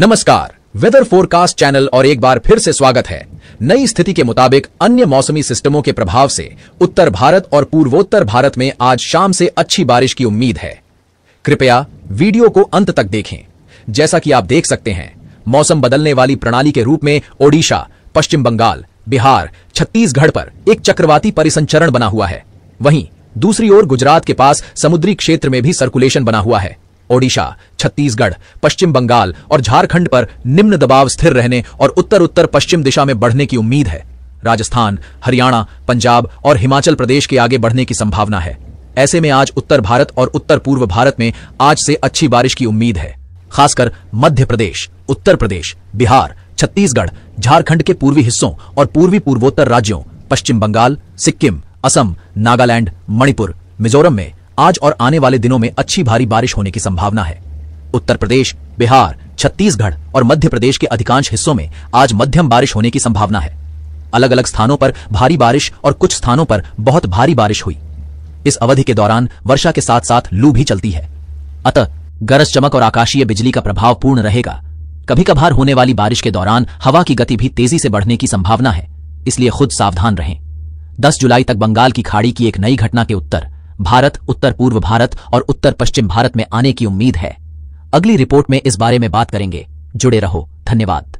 नमस्कार weather forecast channel और एक बार फिर से स्वागत है नई स्थिति के मुताबिक अन्य मौसमी सिस्टमों के प्रभाव से उत्तर भारत और पूर्वोत्तर भारत में आज शाम से अच्छी बारिश की उम्मीद है कृपया वीडियो को अंत तक देखें जैसा कि आप देख सकते हैं मौसम बदलने वाली प्रणाली के रूप में ओडिशा पश्चिम बंगाल बिहार छत्तीसगढ़ पर एक चक्रवाती परिसंचरण बना हुआ है वहीं दूसरी ओर गुजरात के पास समुद्री क्षेत्र में भी सर्कुलेशन बना हुआ है ओडिशा छत्तीसगढ़ पश्चिम बंगाल और झारखंड पर निम्न दबाव स्थिर रहने और उत्तर उत्तर पश्चिम दिशा में बढ़ने की उम्मीद है राजस्थान हरियाणा पंजाब और हिमाचल प्रदेश के आगे बढ़ने की संभावना है ऐसे में आज उत्तर भारत और उत्तर पूर्व भारत में आज से अच्छी बारिश की उम्मीद है खासकर मध्य प्रदेश उत्तर प्रदेश बिहार छत्तीसगढ़ झारखंड के पूर्वी हिस्सों और पूर्वी पूर्वोत्तर राज्यों पश्चिम बंगाल सिक्किम असम नागालैंड मणिपुर मिजोरम में आज और आने वाले दिनों में अच्छी भारी बारिश होने की संभावना है उत्तर प्रदेश बिहार छत्तीसगढ़ और मध्य प्रदेश के अधिकांश हिस्सों में आज मध्यम बारिश होने की संभावना है अलग अलग स्थानों पर भारी बारिश और कुछ स्थानों पर बहुत भारी बारिश हुई इस अवधि के दौरान वर्षा के साथ साथ लू भी चलती है अतः गरज चमक और आकाशीय बिजली का प्रभाव पूर्ण रहेगा कभी कभार होने वाली बारिश के दौरान हवा की गति भी तेजी से बढ़ने की संभावना है इसलिए खुद सावधान रहें 10 जुलाई तक बंगाल की खाड़ी की एक नई घटना के उत्तर भारत उत्तर पूर्व भारत और उत्तर पश्चिम भारत में आने की उम्मीद है अगली रिपोर्ट में इस बारे में बात करेंगे जुड़े रहो धन्यवाद